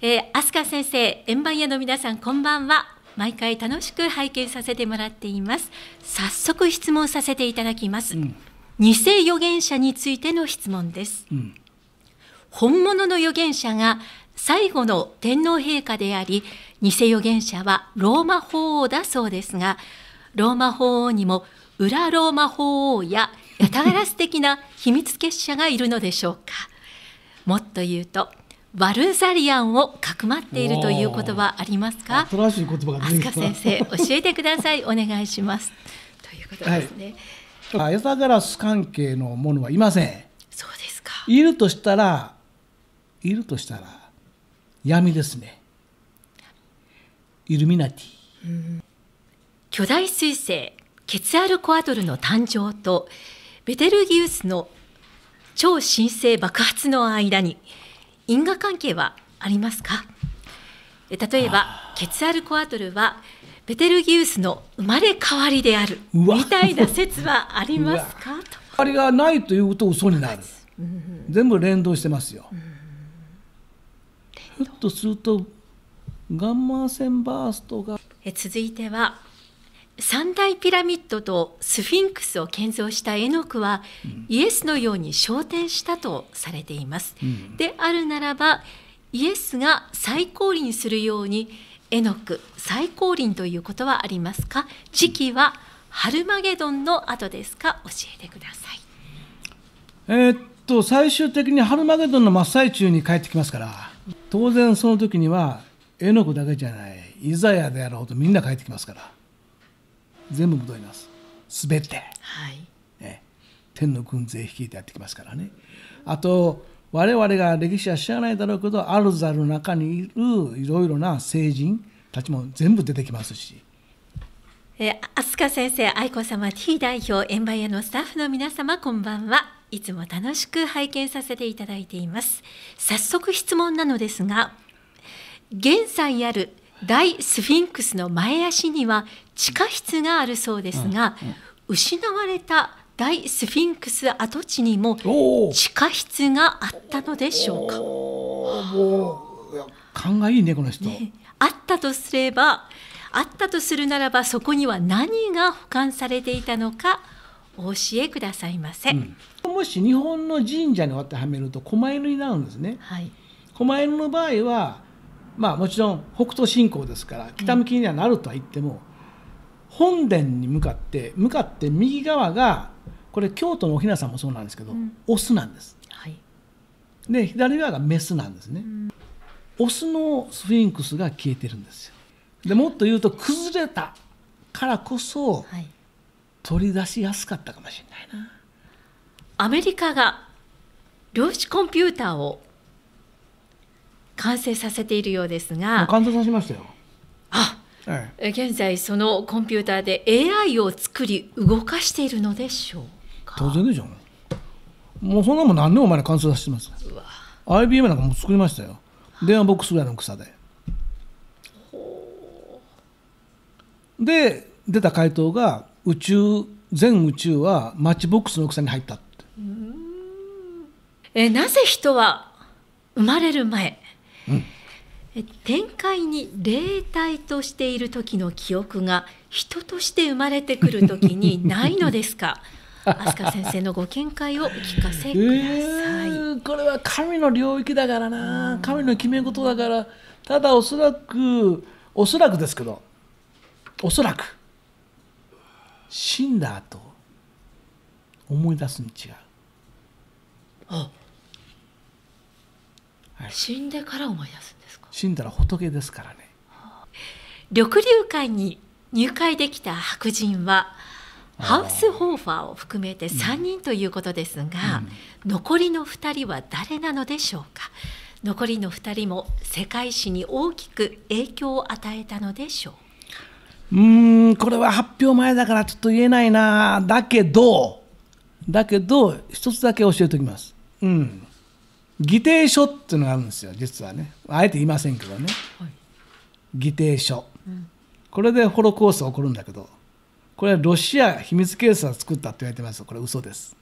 えー、飛鳥先生、円盤屋の皆さん、こんばんは。毎回楽しく拝見させてもらっています。早速質問させていただきます。うん、偽預言者についての質問です。うん、本物の預言者が最後の天皇陛下であり、偽預言者はローマ法王だそうですが、ローマ法王にも裏ローマ法王やヤタガラス的な秘密結社がいるのでしょうか。もっと言うと、バルザリアンをかくまっているという言葉ありますか新しい言葉が飛鳥先生教えてくださいお願いしますということですね、はい、ガラス関係のものはいませんそうですかいるとしたらいるとしたら闇ですねイルミナティ、うん、巨大彗星ケツアルコアドルの誕生とベテルギウスの超新星爆発の間に因果関係はありますか例えばケツアルコアトルはベテルギウスの生まれ変わりであるみたいな説はありますかと。あれがないというと嘘になる、うん、全部連動してますよ。ひょっとするとガンマ線バーストがえ続いては三大ピラミッドとスフィンクスを建造したエノクは、うん、イエスのように昇天したとされています、うん、であるならばイエスが最高輪するようにエノク最高輪ということはありますか時期はハルマゲドンの後ですか教えてくださいえー、っと最終的にハルマゲドンの真っ最中に帰ってきますから当然その時にはエノクだけじゃないイザヤであろうとみんな帰ってきますから全部戻りますすべて、はいえ天の軍勢率いてやってきますからねあと我々が歴史は知らないだろうけどあるざる中にいるいろいろな聖人たちも全部出てきますし。えー、飛鳥先生、愛子様、T 代表、円盤屋のスタッフの皆様、こんばんは。いつも楽しく拝見させていただいています。早速質問なのですが、現在ある大スフィンクスの前足には地下室があるそうですが、うんうん、失われた大スフィンクス跡地にも地下室があったのでしょうか。勘がいいねこの人、ね、あったとすればあったとするならばそこには何が保管されていたのかお教えくださいませ、うん、もし日本の神社に割ってはめると狛犬になるんですね、はい、狛犬の場合はまあ、もちろん北斗信仰ですから北向きにはなるとは言っても、本殿に向かって向かって右側がこれ京都のおひなさんもそうなんですけど、うん、オスなんです、はい、で左側がメスなんですね、うん、オスのスフィンクスが消えてるんですよでもっと言うと崩れたからこそ、はい、取り出しやすかったかもしれないなアメリカが量子コンピューターを完成させているようですが完成させましたよあ、ええ、現在そのコンピューターで AI を作り動かしているのでしょうか当然でしょうもうそんなもん何年も前に完成させてます IBM なんかも作りましたよ電話ボックスぐらいの草でで出た回答が宇宙全宇宙はマッチボックスの草に入ったってえなぜ人は生まれる前展開に霊体としている時の記憶が人として生まれてくる時にないのですか 飛鳥先生のご見解をお聞かせください、えー、これは神の領域だからな、うん、神の決め事だからただおそらくおそらくですけどおそらく死んだ後思い出すに違うあ死んでから思い出すんですか死んだら仏ですからね緑流会に入会できた白人はハウスホーファーを含めて3人ということですが、うん、残りの2人は誰なのでしょうか残りの2人も世界史に大きく影響を与えたのでしょううんこれは発表前だからちょっと言えないなだけどだけど一つだけ教えておきます、うん、議定書っていうのがあるんですよ実はねあえて言いませんけどね、はい、議定書、うん、これでホロコースト起こるんだけどこれはロシア秘密警察作ったって言われてますこれ嘘です